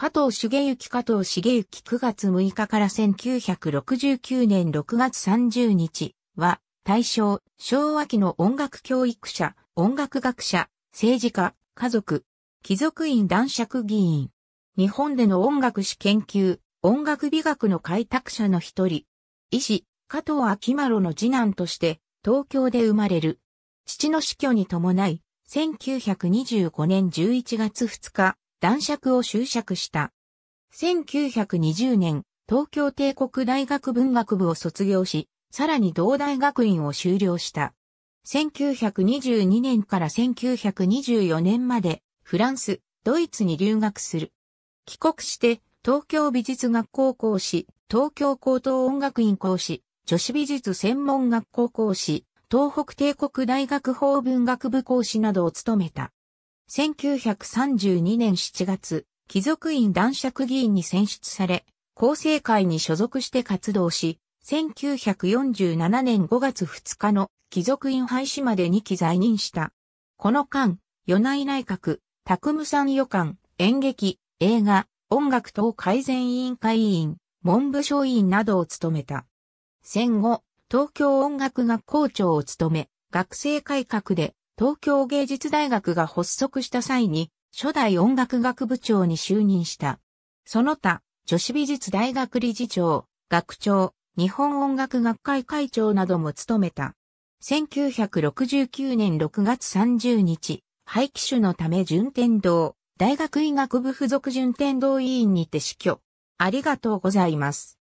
加藤茂之加藤茂之9月6日から1969年6月30日は、大正、昭和期の音楽教育者、音楽学者、政治家、家族、貴族院男爵議員。日本での音楽史研究、音楽美学の開拓者の一人。医師、加藤昭丸の次男として、東京で生まれる。父の死去に伴い、1925年11月2日、男爵を執職した。1920年、東京帝国大学文学部を卒業し、さらに同大学院を修了した。1922年から1924年まで、フランス、ドイツに留学する。帰国して、東京美術学校講師、東京高等音楽院講師、女子美術専門学校講師、東北帝国大学法文学部講師などを務めた。1932年7月、貴族院男爵議員に選出され、厚生会に所属して活動し、1947年5月2日の貴族院廃止まで2期在任した。この間、与内内閣、拓務さん予感、演劇、映画、音楽等改善委員会委員、文部省委員などを務めた。戦後、東京音楽学校長を務め、学生改革で東京芸術大学が発足した際に、初代音楽学部長に就任した。その他、女子美術大学理事長、学長、日本音楽学会会長なども務めた。1969年6月30日、廃棄種のため順天堂、大学医学部附属順天堂委員にて死去。ありがとうございます。